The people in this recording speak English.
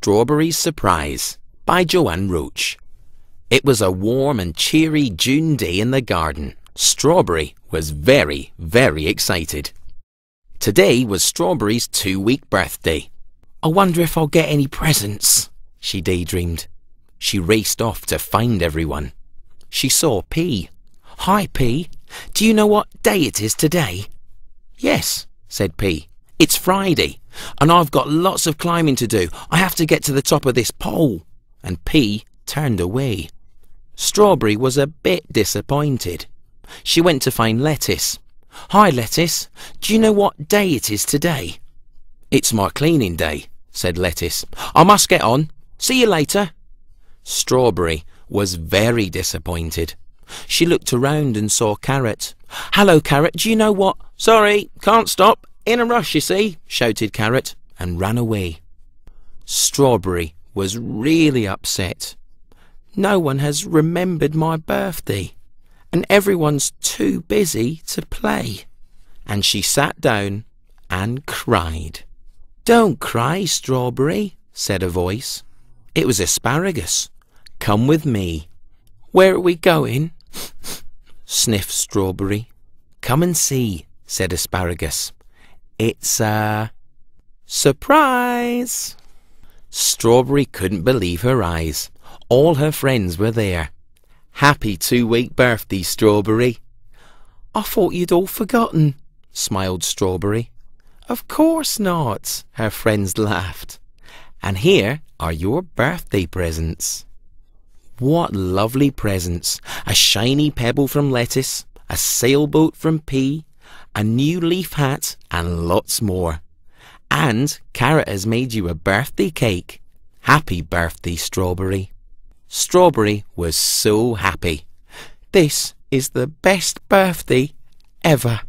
Strawberry Surprise by Joanne Roach. It was a warm and cheery June day in the garden. Strawberry was very, very excited. Today was Strawberry's two-week birthday. I wonder if I'll get any presents, she daydreamed. She raced off to find everyone. She saw P. Hi, P. Do you know what day it is today? Yes, said P. It's Friday, and I've got lots of climbing to do. I have to get to the top of this pole. And P turned away. Strawberry was a bit disappointed. She went to find Lettuce. Hi, Lettuce. Do you know what day it is today? It's my cleaning day, said Lettuce. I must get on. See you later. Strawberry was very disappointed. She looked around and saw Carrot. Hello, Carrot. Do you know what? Sorry, can't stop. In a rush, you see, shouted Carrot, and ran away. Strawberry was really upset. No one has remembered my birthday, and everyone's too busy to play. And she sat down and cried. Don't cry, Strawberry, said a voice. It was Asparagus. Come with me. Where are we going? sniffed Strawberry. Come and see, said Asparagus. It's a surprise. Strawberry couldn't believe her eyes. All her friends were there. Happy two-week birthday, Strawberry. I thought you'd all forgotten, smiled Strawberry. Of course not, her friends laughed. And here are your birthday presents. What lovely presents! A shiny pebble from lettuce, a sailboat from pea, a new leaf hat, and lots more. And Carrot has made you a birthday cake. Happy birthday, Strawberry. Strawberry was so happy. This is the best birthday ever.